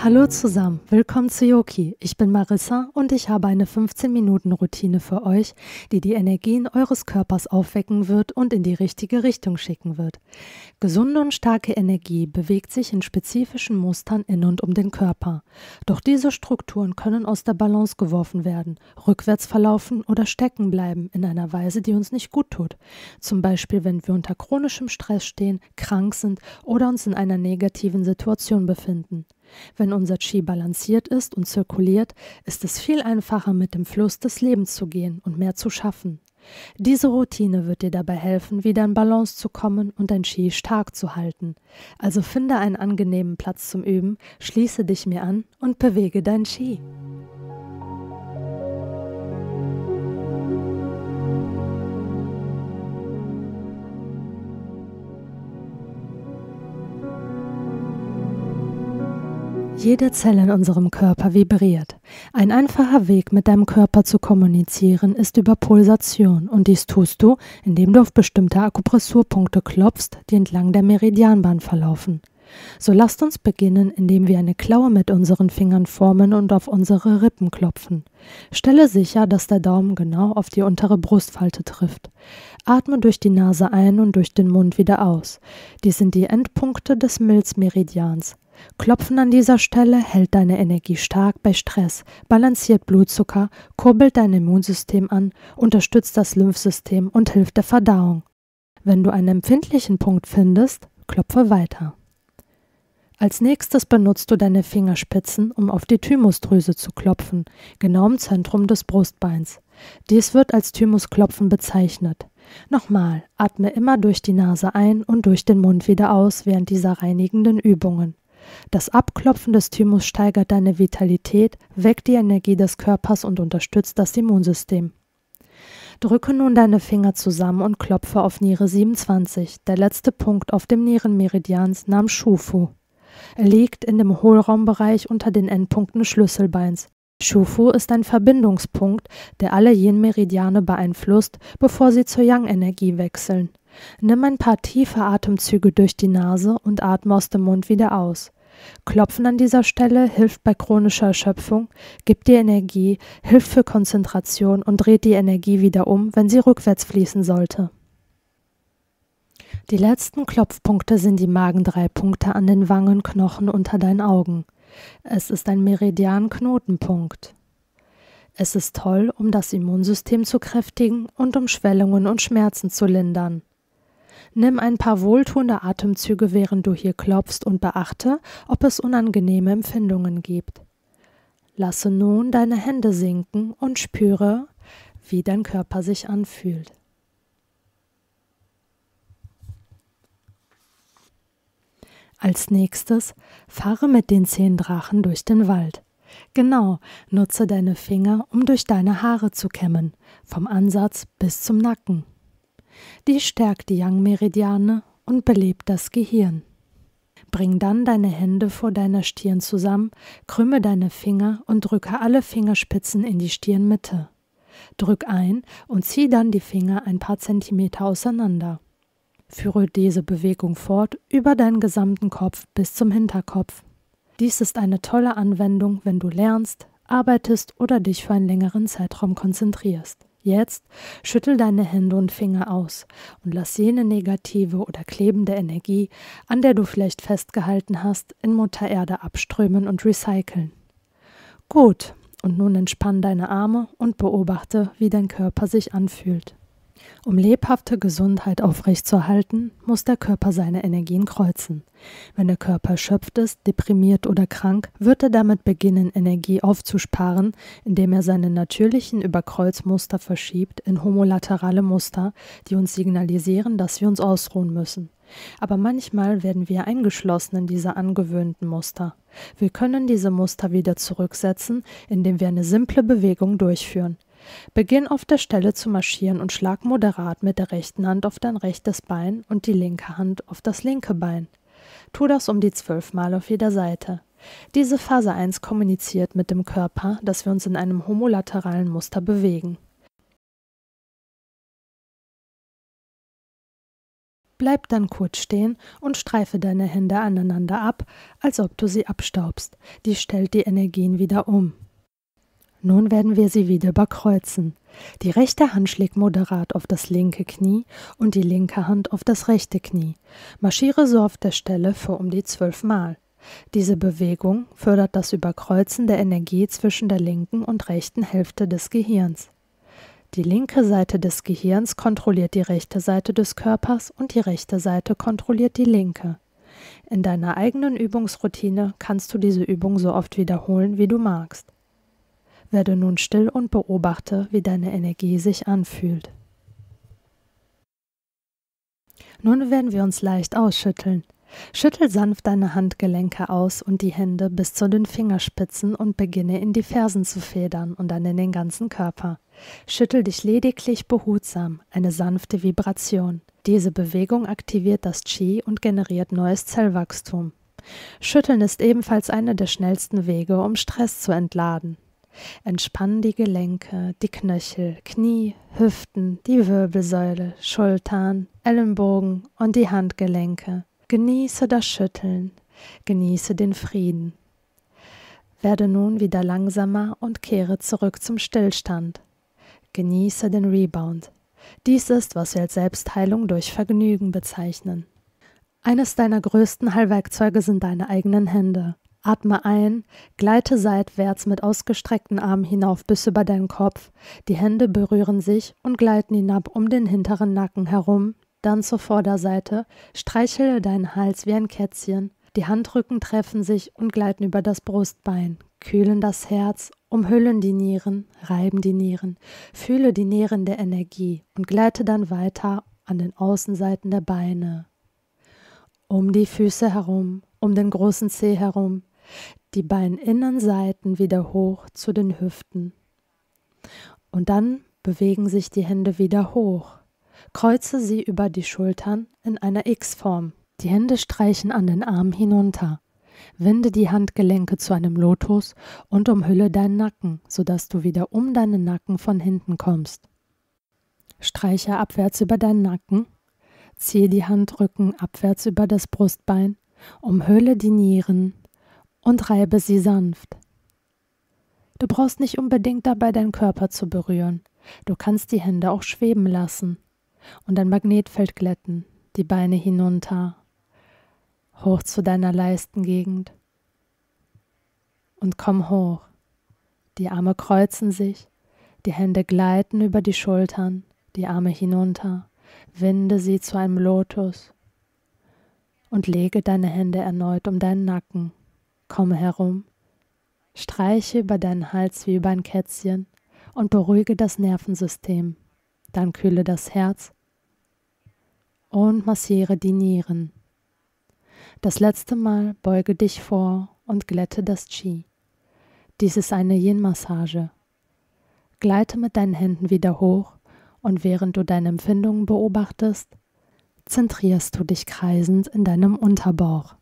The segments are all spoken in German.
Hallo zusammen, willkommen zu Yoki. Ich bin Marissa und ich habe eine 15-Minuten-Routine für euch, die die Energien eures Körpers aufwecken wird und in die richtige Richtung schicken wird. Gesunde und starke Energie bewegt sich in spezifischen Mustern in und um den Körper. Doch diese Strukturen können aus der Balance geworfen werden, rückwärts verlaufen oder stecken bleiben in einer Weise, die uns nicht gut tut. Zum Beispiel, wenn wir unter chronischem Stress stehen, krank sind oder uns in einer negativen Situation befinden. Wenn unser Qi balanciert ist und zirkuliert, ist es viel einfacher, mit dem Fluss des Lebens zu gehen und mehr zu schaffen. Diese Routine wird dir dabei helfen, wieder in Balance zu kommen und dein Qi stark zu halten. Also finde einen angenehmen Platz zum Üben, schließe dich mir an und bewege dein Qi. Jede Zelle in unserem Körper vibriert. Ein einfacher Weg, mit deinem Körper zu kommunizieren, ist über Pulsation und dies tust du, indem du auf bestimmte Akupressurpunkte klopfst, die entlang der Meridianbahn verlaufen. So lasst uns beginnen, indem wir eine Klaue mit unseren Fingern formen und auf unsere Rippen klopfen. Stelle sicher, dass der Daumen genau auf die untere Brustfalte trifft. Atme durch die Nase ein und durch den Mund wieder aus. Dies sind die Endpunkte des Milzmeridians. Klopfen an dieser Stelle hält deine Energie stark bei Stress, balanciert Blutzucker, kurbelt dein Immunsystem an, unterstützt das Lymphsystem und hilft der Verdauung. Wenn du einen empfindlichen Punkt findest, klopfe weiter. Als nächstes benutzt du deine Fingerspitzen, um auf die Thymusdrüse zu klopfen, genau im Zentrum des Brustbeins. Dies wird als Thymusklopfen bezeichnet. Nochmal, atme immer durch die Nase ein und durch den Mund wieder aus während dieser reinigenden Übungen. Das Abklopfen des Thymus steigert deine Vitalität, weckt die Energie des Körpers und unterstützt das Immunsystem. Drücke nun deine Finger zusammen und klopfe auf Niere 27, der letzte Punkt auf dem Nierenmeridians namens Shufu. Er liegt in dem Hohlraumbereich unter den Endpunkten Schlüsselbeins. Shufu ist ein Verbindungspunkt, der alle Yin-Meridiane beeinflusst, bevor sie zur Yang-Energie wechseln. Nimm ein paar tiefe Atemzüge durch die Nase und atme aus dem Mund wieder aus. Klopfen an dieser Stelle hilft bei chronischer Erschöpfung, gibt dir Energie, hilft für Konzentration und dreht die Energie wieder um, wenn sie rückwärts fließen sollte. Die letzten Klopfpunkte sind die Magendreipunkte an den Wangenknochen unter deinen Augen. Es ist ein Meridian-Knotenpunkt. Es ist toll, um das Immunsystem zu kräftigen und um Schwellungen und Schmerzen zu lindern. Nimm ein paar wohltuende Atemzüge, während du hier klopfst und beachte, ob es unangenehme Empfindungen gibt. Lasse nun deine Hände sinken und spüre, wie dein Körper sich anfühlt. Als nächstes fahre mit den zehn Drachen durch den Wald. Genau, nutze deine Finger, um durch deine Haare zu kämmen, vom Ansatz bis zum Nacken. Die stärkt die Yang-Meridiane und belebt das Gehirn. Bring dann deine Hände vor deiner Stirn zusammen, krümme deine Finger und drücke alle Fingerspitzen in die Stirnmitte. Drück ein und zieh dann die Finger ein paar Zentimeter auseinander. Führe diese Bewegung fort über deinen gesamten Kopf bis zum Hinterkopf. Dies ist eine tolle Anwendung, wenn du lernst, arbeitest oder dich für einen längeren Zeitraum konzentrierst. Jetzt schüttel deine Hände und Finger aus und lass jene negative oder klebende Energie, an der du vielleicht festgehalten hast, in Mutter Erde abströmen und recyceln. Gut, und nun entspann deine Arme und beobachte, wie dein Körper sich anfühlt. Um lebhafte Gesundheit aufrechtzuerhalten, muss der Körper seine Energien kreuzen. Wenn der Körper erschöpft ist, deprimiert oder krank, wird er damit beginnen, Energie aufzusparen, indem er seine natürlichen Überkreuzmuster verschiebt in homolaterale Muster, die uns signalisieren, dass wir uns ausruhen müssen. Aber manchmal werden wir eingeschlossen in diese angewöhnten Muster. Wir können diese Muster wieder zurücksetzen, indem wir eine simple Bewegung durchführen. Beginn auf der Stelle zu marschieren und schlag moderat mit der rechten Hand auf dein rechtes Bein und die linke Hand auf das linke Bein. Tu das um die zwölf Mal auf jeder Seite. Diese Phase 1 kommuniziert mit dem Körper, dass wir uns in einem homolateralen Muster bewegen. Bleib dann kurz stehen und streife deine Hände aneinander ab, als ob du sie abstaubst. Dies stellt die Energien wieder um. Nun werden wir sie wieder überkreuzen. Die rechte Hand schlägt moderat auf das linke Knie und die linke Hand auf das rechte Knie. Marschiere so auf der Stelle für um die zwölf Mal. Diese Bewegung fördert das Überkreuzen der Energie zwischen der linken und rechten Hälfte des Gehirns. Die linke Seite des Gehirns kontrolliert die rechte Seite des Körpers und die rechte Seite kontrolliert die linke. In deiner eigenen Übungsroutine kannst du diese Übung so oft wiederholen, wie du magst. Werde nun still und beobachte, wie deine Energie sich anfühlt. Nun werden wir uns leicht ausschütteln. Schüttel sanft deine Handgelenke aus und die Hände bis zu den Fingerspitzen und beginne in die Fersen zu federn und dann in den ganzen Körper. Schüttel dich lediglich behutsam, eine sanfte Vibration. Diese Bewegung aktiviert das Qi und generiert neues Zellwachstum. Schütteln ist ebenfalls einer der schnellsten Wege, um Stress zu entladen. Entspann die Gelenke, die Knöchel, Knie, Hüften, die Wirbelsäule, Schultern, Ellenbogen und die Handgelenke. Genieße das Schütteln, genieße den Frieden. Werde nun wieder langsamer und kehre zurück zum Stillstand. Genieße den Rebound. Dies ist, was wir als Selbstheilung durch Vergnügen bezeichnen. Eines deiner größten Heilwerkzeuge sind deine eigenen Hände. Atme ein, gleite seitwärts mit ausgestreckten Armen hinauf bis über deinen Kopf, die Hände berühren sich und gleiten hinab um den hinteren Nacken herum, dann zur Vorderseite, streichele deinen Hals wie ein Kätzchen, die Handrücken treffen sich und gleiten über das Brustbein, kühlen das Herz, umhüllen die Nieren, reiben die Nieren, fühle die Nieren der Energie und gleite dann weiter an den Außenseiten der Beine, um die Füße herum, um den großen Zeh herum, die Beininnenseiten wieder hoch zu den Hüften. Und dann bewegen sich die Hände wieder hoch. Kreuze sie über die Schultern in einer X-Form. Die Hände streichen an den Arm hinunter. Wende die Handgelenke zu einem Lotus und umhülle deinen Nacken, sodass du wieder um deinen Nacken von hinten kommst. Streiche abwärts über deinen Nacken, ziehe die Handrücken abwärts über das Brustbein umhülle die Nieren und reibe sie sanft. Du brauchst nicht unbedingt dabei deinen Körper zu berühren. Du kannst die Hände auch schweben lassen und ein Magnetfeld glätten, die Beine hinunter, hoch zu deiner Leistengegend. Und komm hoch. Die Arme kreuzen sich, die Hände gleiten über die Schultern, die Arme hinunter. Winde sie zu einem Lotus und lege deine Hände erneut um deinen Nacken. Komme herum, streiche über deinen Hals wie über ein Kätzchen und beruhige das Nervensystem. Dann kühle das Herz und massiere die Nieren. Das letzte Mal beuge dich vor und glätte das Qi. Dies ist eine Yin-Massage. Gleite mit deinen Händen wieder hoch und während du deine Empfindungen beobachtest, zentrierst du dich kreisend in deinem Unterbauch.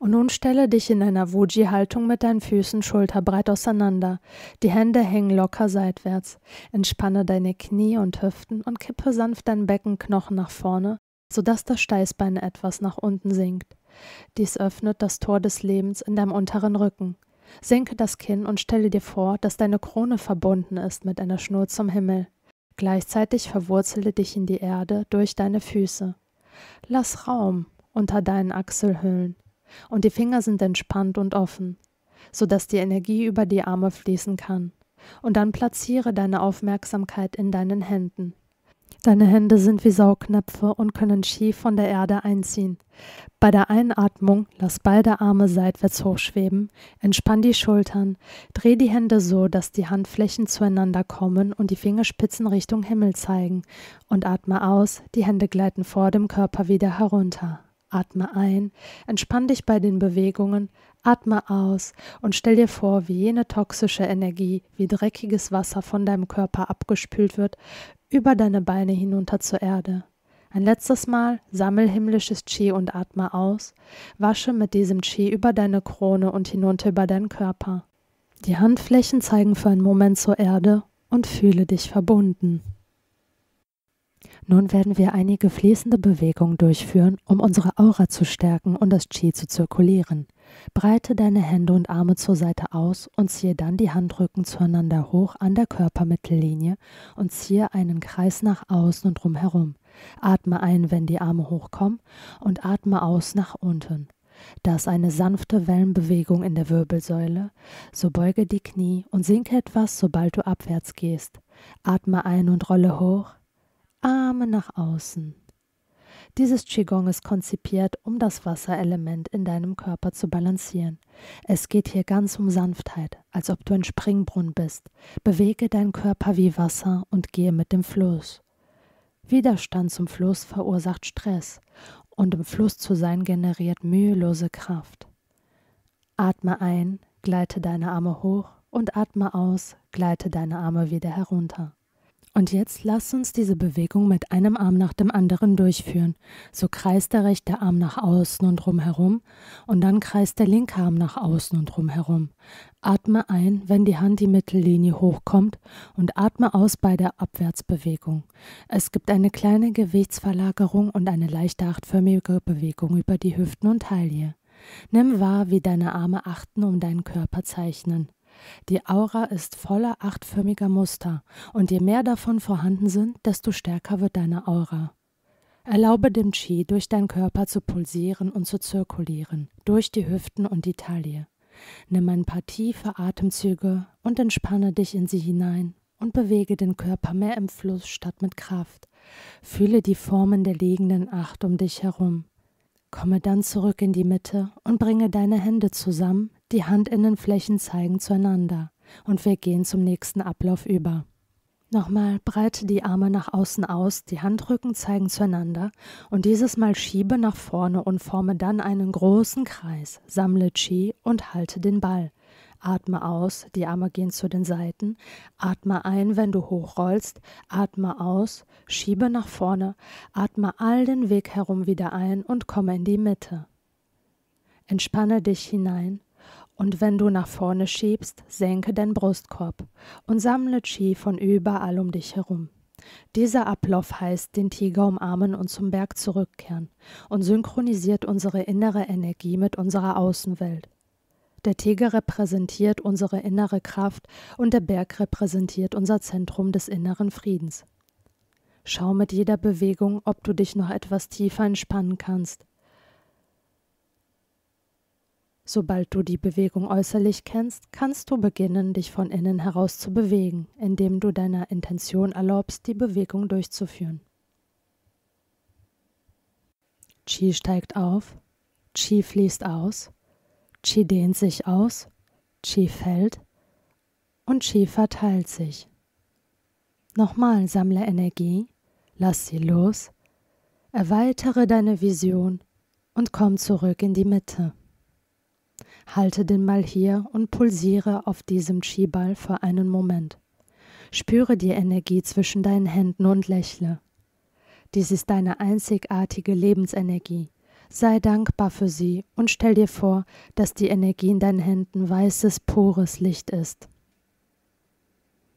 Und nun stelle dich in einer wuji haltung mit deinen Füßen schulterbreit auseinander. Die Hände hängen locker seitwärts. Entspanne deine Knie und Hüften und kippe sanft deinen Beckenknochen nach vorne, sodass das Steißbein etwas nach unten sinkt. Dies öffnet das Tor des Lebens in deinem unteren Rücken. Senke das Kinn und stelle dir vor, dass deine Krone verbunden ist mit einer Schnur zum Himmel. Gleichzeitig verwurzele dich in die Erde durch deine Füße. Lass Raum unter deinen Achselhöhlen und die Finger sind entspannt und offen, sodass die Energie über die Arme fließen kann. Und dann platziere deine Aufmerksamkeit in deinen Händen. Deine Hände sind wie Saugnäpfe und können schief von der Erde einziehen. Bei der Einatmung lass beide Arme seitwärts hochschweben, entspann die Schultern, dreh die Hände so, dass die Handflächen zueinander kommen und die Fingerspitzen Richtung Himmel zeigen, und atme aus, die Hände gleiten vor dem Körper wieder herunter atme ein, entspann dich bei den Bewegungen, atme aus und stell dir vor, wie jene toxische Energie wie dreckiges Wasser von deinem Körper abgespült wird, über deine Beine hinunter zur Erde. Ein letztes Mal sammel himmlisches Chi und atme aus, wasche mit diesem Chi über deine Krone und hinunter über deinen Körper. Die Handflächen zeigen für einen Moment zur Erde und fühle dich verbunden. Nun werden wir einige fließende Bewegungen durchführen, um unsere Aura zu stärken und das Qi zu zirkulieren. Breite deine Hände und Arme zur Seite aus und ziehe dann die Handrücken zueinander hoch an der Körpermittellinie und ziehe einen Kreis nach außen und rum herum. Atme ein, wenn die Arme hochkommen und atme aus nach unten. Da ist eine sanfte Wellenbewegung in der Wirbelsäule, so beuge die Knie und sinke etwas, sobald du abwärts gehst. Atme ein und rolle hoch. Arme nach außen. Dieses Qigong ist konzipiert, um das Wasserelement in deinem Körper zu balancieren. Es geht hier ganz um Sanftheit, als ob du ein Springbrunnen bist. Bewege deinen Körper wie Wasser und gehe mit dem Fluss. Widerstand zum Fluss verursacht Stress und im Fluss zu sein generiert mühelose Kraft. Atme ein, gleite deine Arme hoch und atme aus, gleite deine Arme wieder herunter. Und jetzt lasst uns diese Bewegung mit einem Arm nach dem anderen durchführen. So kreist der rechte Arm nach außen und rum herum und dann kreist der linke Arm nach außen und rum herum. Atme ein, wenn die Hand die Mittellinie hochkommt und atme aus bei der Abwärtsbewegung. Es gibt eine kleine Gewichtsverlagerung und eine leichte achtförmige Bewegung über die Hüften und Taille. Nimm wahr, wie deine Arme achten um deinen Körper zeichnen. Die Aura ist voller achtförmiger Muster, und je mehr davon vorhanden sind, desto stärker wird deine Aura. Erlaube dem Chi durch deinen Körper zu pulsieren und zu zirkulieren, durch die Hüften und die Taille. Nimm ein paar tiefe Atemzüge und entspanne dich in sie hinein und bewege den Körper mehr im Fluss statt mit Kraft. Fühle die Formen der liegenden Acht um dich herum. Komme dann zurück in die Mitte und bringe deine Hände zusammen, die Handinnenflächen zeigen zueinander und wir gehen zum nächsten Ablauf über. Nochmal breite die Arme nach außen aus, die Handrücken zeigen zueinander und dieses Mal schiebe nach vorne und forme dann einen großen Kreis, sammle Chi und halte den Ball. Atme aus, die Arme gehen zu den Seiten. Atme ein, wenn du hochrollst. Atme aus, schiebe nach vorne. Atme all den Weg herum wieder ein und komme in die Mitte. Entspanne dich hinein und wenn du nach vorne schiebst, senke den Brustkorb und sammle Chi von überall um dich herum. Dieser Ablauf heißt, den Tiger umarmen und zum Berg zurückkehren und synchronisiert unsere innere Energie mit unserer Außenwelt. Der Tiger repräsentiert unsere innere Kraft und der Berg repräsentiert unser Zentrum des inneren Friedens. Schau mit jeder Bewegung, ob du dich noch etwas tiefer entspannen kannst. Sobald du die Bewegung äußerlich kennst, kannst du beginnen, dich von innen heraus zu bewegen, indem du deiner Intention erlaubst, die Bewegung durchzuführen. Qi steigt auf, Qi fließt aus, Qi dehnt sich aus, Qi fällt und Qi verteilt sich. Nochmal sammle Energie, lass sie los, erweitere deine Vision und komm zurück in die Mitte. Halte den Ball hier und pulsiere auf diesem Chi-Ball für einen Moment. Spüre die Energie zwischen deinen Händen und lächle. Dies ist deine einzigartige Lebensenergie. Sei dankbar für sie und stell dir vor, dass die Energie in deinen Händen weißes, pures Licht ist.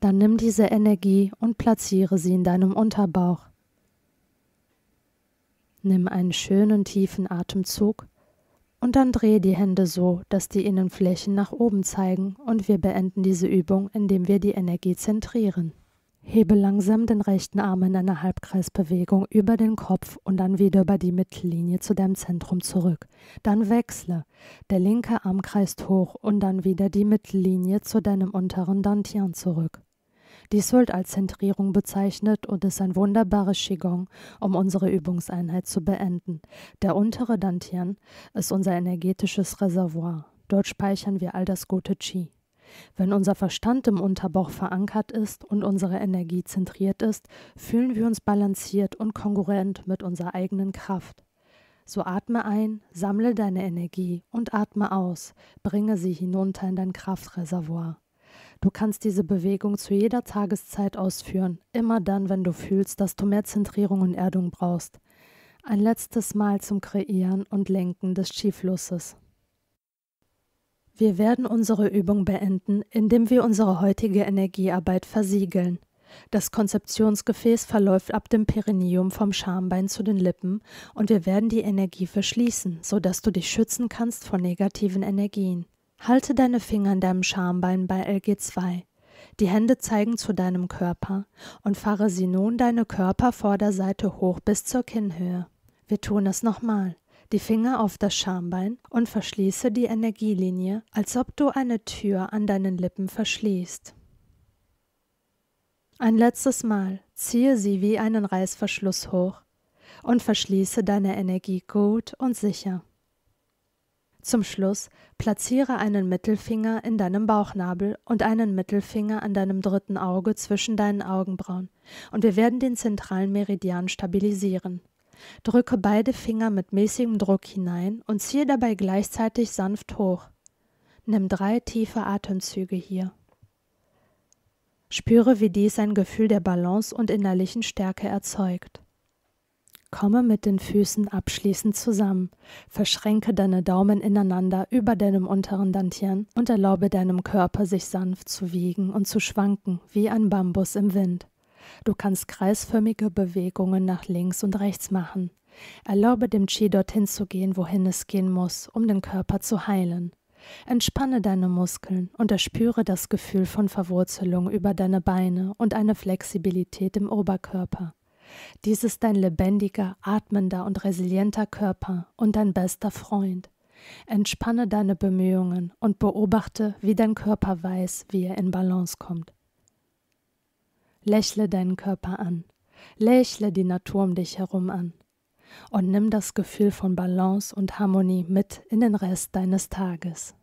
Dann nimm diese Energie und platziere sie in deinem Unterbauch. Nimm einen schönen tiefen Atemzug und dann drehe die Hände so, dass die Innenflächen nach oben zeigen und wir beenden diese Übung, indem wir die Energie zentrieren. Hebe langsam den rechten Arm in einer Halbkreisbewegung über den Kopf und dann wieder über die Mittellinie zu deinem Zentrum zurück. Dann wechsle. Der linke Arm kreist hoch und dann wieder die Mittellinie zu deinem unteren Dantian zurück. Dies wird als Zentrierung bezeichnet und ist ein wunderbares Qigong, um unsere Übungseinheit zu beenden. Der untere Dantian ist unser energetisches Reservoir. Dort speichern wir all das gute Qi. Wenn unser Verstand im Unterbauch verankert ist und unsere Energie zentriert ist, fühlen wir uns balanciert und kongruent mit unserer eigenen Kraft. So atme ein, sammle deine Energie und atme aus, bringe sie hinunter in dein Kraftreservoir. Du kannst diese Bewegung zu jeder Tageszeit ausführen, immer dann, wenn du fühlst, dass du mehr Zentrierung und Erdung brauchst. Ein letztes Mal zum Kreieren und Lenken des Schieflusses. Wir werden unsere Übung beenden, indem wir unsere heutige Energiearbeit versiegeln. Das Konzeptionsgefäß verläuft ab dem Perineum vom Schambein zu den Lippen und wir werden die Energie verschließen, sodass du dich schützen kannst vor negativen Energien. Halte deine Finger an deinem Schambein bei LG2. Die Hände zeigen zu deinem Körper und fahre sie nun deine Körpervorderseite hoch bis zur Kinnhöhe. Wir tun es nochmal. Die Finger auf das Schambein und verschließe die Energielinie, als ob du eine Tür an deinen Lippen verschließt. Ein letztes Mal ziehe sie wie einen Reißverschluss hoch und verschließe deine Energie gut und sicher. Zum Schluss platziere einen Mittelfinger in deinem Bauchnabel und einen Mittelfinger an deinem dritten Auge zwischen deinen Augenbrauen, und wir werden den zentralen Meridian stabilisieren. Drücke beide Finger mit mäßigem Druck hinein und ziehe dabei gleichzeitig sanft hoch. Nimm drei tiefe Atemzüge hier. Spüre, wie dies ein Gefühl der Balance und innerlichen Stärke erzeugt. Komme mit den Füßen abschließend zusammen. Verschränke deine Daumen ineinander über deinem unteren Dantien und erlaube deinem Körper, sich sanft zu wiegen und zu schwanken, wie ein Bambus im Wind. Du kannst kreisförmige Bewegungen nach links und rechts machen. Erlaube dem Chi dorthin zu gehen, wohin es gehen muss, um den Körper zu heilen. Entspanne deine Muskeln und erspüre das Gefühl von Verwurzelung über deine Beine und eine Flexibilität im Oberkörper. Dies ist dein lebendiger, atmender und resilienter Körper und dein bester Freund. Entspanne deine Bemühungen und beobachte, wie dein Körper weiß, wie er in Balance kommt. Lächle deinen Körper an. Lächle die Natur um dich herum an. Und nimm das Gefühl von Balance und Harmonie mit in den Rest deines Tages.